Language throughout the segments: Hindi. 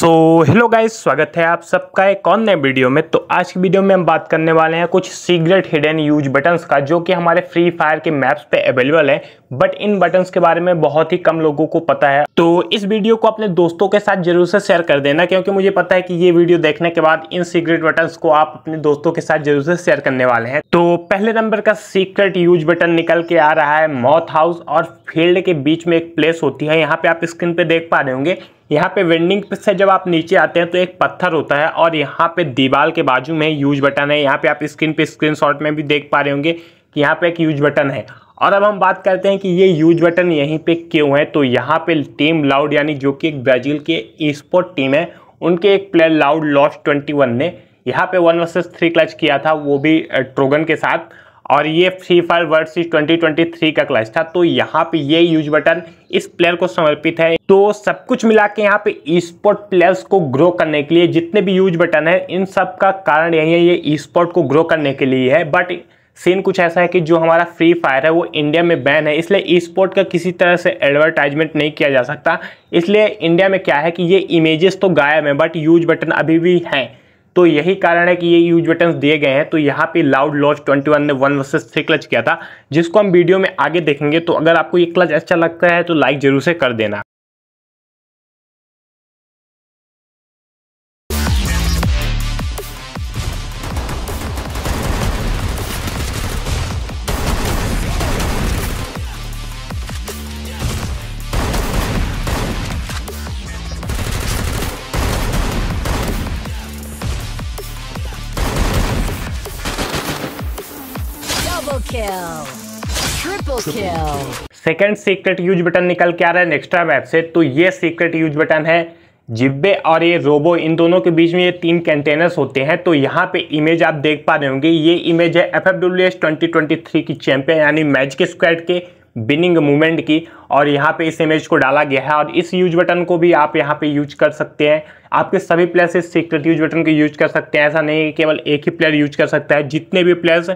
सो हेलो गाइस स्वागत है आप सबका एक और नए वीडियो में तो आज की वीडियो में हम बात करने वाले हैं कुछ सीक्रेट हिडन यूज बटन्स का जो कि हमारे फ्री फायर के मैप्स पे अवेलेबल है बट इन बटन्स के बारे में बहुत ही कम लोगों को पता है तो इस वीडियो को अपने दोस्तों के साथ जरूर से शेयर कर देना क्योंकि मुझे पता है कि ये वीडियो देखने के बाद इन सीक्रेट बटन्स को आप अपने दोस्तों के साथ जरूर से शेयर करने वाले हैं तो पहले नंबर का सीक्रेट यूज बटन निकल के आ रहा है मौथ हाउस और फील्ड के बीच में एक प्लेस होती है यहाँ पे आप स्क्रीन पे देख पा रहे होंगे यहाँ पे वेंडिंग से जब आप नीचे आते हैं तो एक पत्थर होता है और यहाँ पे दीवार के बाजू में यूज बटन है यहाँ पे आप स्क्रीन पे शॉट में भी देख पा रहे होंगे कि यहाँ पे एक यूज बटन है और अब हम बात करते हैं कि ये यूज बटन यहीं पे क्यों है तो यहाँ पे टीम लाउड यानी जो कि एक ब्राज़ील के ई स्पोर्ट टीम है उनके एक प्लेयर लाउड लॉस्ट ट्वेंटी ने यहाँ पे वन वर्सेस थ्री क्लच किया था वो भी ट्रोगन के साथ और ये free fire twenty twenty three का क्लास था तो यहाँ पे ये यूज बटन इस प्लेयर को समर्पित है तो सब कुछ मिला के यहाँ पे ई स्पोर्ट प्लेयर्स को ग्रो करने के लिए जितने भी यूज बटन है इन सब का कारण यही है ये ई स्पोर्ट को ग्रो करने के लिए है बट सीन कुछ ऐसा है कि जो हमारा फ्री फायर है वो इंडिया में बैन है इसलिए ई स्पोर्ट का किसी तरह से एडवर्टाइजमेंट नहीं किया जा सकता इसलिए इंडिया में क्या है कि ये इमेजेस तो गायब है बट यूज बटन अभी भी हैं तो यही कारण है कि ये यूज बटन दिए गए हैं तो यहाँ पे लाउड लॉज 21 ने वन वर्सेस थ्री क्लच किया था जिसको हम वीडियो में आगे देखेंगे तो अगर आपको ये क्लच अच्छा लगता है तो लाइक जरूर से कर देना सेकेंड सीक्रेट यूज बटन निकल के आ रहा है नेक्स्ट्रा मैप से तो ये सीक्रेट यूज बटन है जिब्बे और ये रोबो इन दोनों के बीच में ये तीन कंटेनर्स होते हैं तो यहाँ पे इमेज आप देख पा रहे होंगे ये इमेज है F F W S twenty twenty three की चैंपियन यानी मैच के स्क्वाड के बिनिंग मूवमेंट की और यहाँ पे इस इमेज को डाला गया है और इस यूज बटन को भी आप यहाँ पे यूज कर सकते हैं आपके सभी प्लेयर्स इस सीक्रेट यूज बटन को यूज कर सकते हैं ऐसा नहीं है केवल एक ही प्लेयर यूज कर सकता है जितने भी प्लेयर्स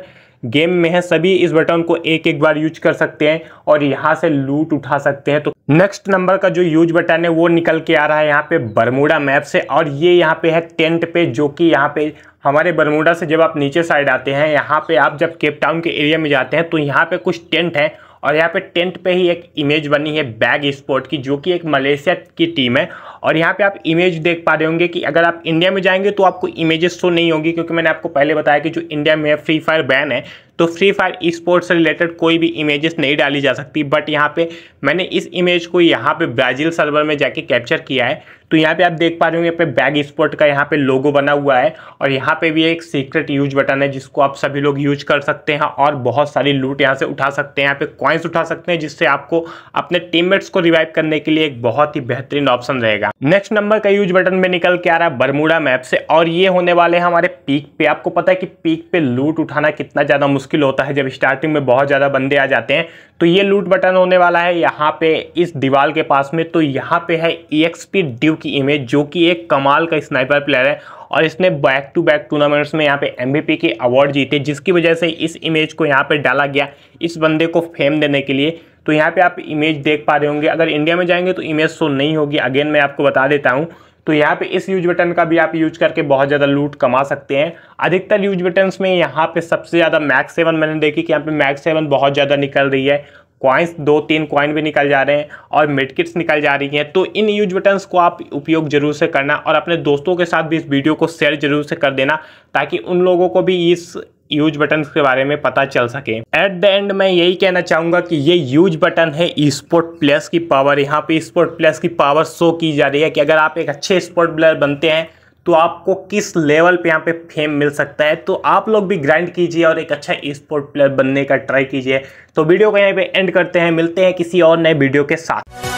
गेम में है सभी इस बटन को एक एक बार यूज कर सकते हैं और यहाँ से लूट उठा सकते हैं तो नेक्स्ट नंबर का जो यूज बटन है वो निकल के आ रहा है यहाँ पे बरमूडा मैप से और ये यहाँ पे है टेंट पे जो कि यहाँ पे हमारे बरमूडा से जब आप नीचे साइड आते हैं यहाँ पे आप जब केप टाउन के एरिया में जाते हैं तो यहाँ पे कुछ टेंट हैं और यहाँ पे टेंट पे ही एक इमेज बनी है बैग स्पोर्ट की जो कि एक मलेशिया की टीम है और यहाँ पे आप इमेज देख पा रहे होंगे कि अगर आप इंडिया में जाएंगे तो आपको इमेजेस शो नहीं होंगी क्योंकि मैंने आपको पहले बताया कि जो इंडिया में फ्री फायर बैन है तो फ्री फायर स्पोर्ट्स से रिलेटेड कोई भी इमेजेस नहीं डाली जा सकती बट यहाँ पे मैंने इस इमेज को यहाँ पे ब्राज़ील सर्वर में जाके कैप्चर किया है तो यहाँ पे आप देख पा रहे होंगे पे बैग स्पोर्ट का यहाँ पे लोगो बना हुआ है और यहाँ पे भी एक सीक्रेट यूज बटन है जिसको आप सभी लोग यूज कर सकते हैं और बहुत सारी लूट यहाँ से उठा सकते हैं यहाँ पे कॉइन्स उठा सकते हैं जिससे आपको अपने टीममेट्स को रिवाइव करने के लिए एक बहुत ही बेहतरीन ऑप्शन रहेगा नेक्स्ट नंबर का यूज बटन में निकल के आ रहा है बरमूडा मैप से और ये होने वाले हैं हमारे पीक पे आपको पता है कि पीक पे लूट उठाना कितना ज़्यादा मुश्किल मुश्किल होता है जब स्टार्टिंग में बहुत ज़्यादा बंदे आ जाते हैं तो ये लूट बटन होने वाला है यहाँ पे इस दीवार के पास में तो यहाँ पे है ई ड्यू की इमेज जो कि एक कमाल का स्नाइपर प्लेयर है और इसने बैक टू बैक टूर्नामेंट्स में यहाँ पे एम के अवार्ड जीते जिसकी वजह से इस इमेज को यहाँ पे डाला गया इस बंदे को फेम देने के लिए तो यहाँ पे आप इमेज देख पा रहे होंगे अगर इंडिया में जाएंगे तो इमेज शो नहीं होगी अगेन मैं आपको बता देता हूँ तो यहाँ पे इस यूज बटन का भी आप यूज करके बहुत ज़्यादा लूट कमा सकते हैं अधिकतर यूज बटन में यहाँ पे सबसे ज़्यादा मैक्स सेवन मैंने देखी कि यहाँ पे मैक्स सेवन बहुत ज़्यादा निकल रही है क्वाइंस दो तीन क्वाइन भी निकल जा रहे हैं और मिडकिट्स निकल जा रही हैं तो इन यूज बटन्स को आप उपयोग जरूर से करना और अपने दोस्तों के साथ भी इस वीडियो को शेयर जरूर से कर देना ताकि उन लोगों को भी इस यूज बटन के बारे में पता चल सके एट द एंड मैं यही कहना चाहूंगा कि ये यूज बटन है स्पोर्ट प्लस की पावर यहाँ पे स्पोर्ट प्लस की पावर शो की जा रही है कि अगर आप एक अच्छे स्पोर्ट प्लेयर बनते हैं तो आपको किस लेवल पे यहाँ पे फेम मिल सकता है तो आप लोग भी ग्राइंड कीजिए और एक अच्छा स्पोर्ट प्लेयर बनने का ट्राई कीजिए तो वीडियो को यहाँ पे एंड करते हैं मिलते हैं किसी और नए वीडियो के साथ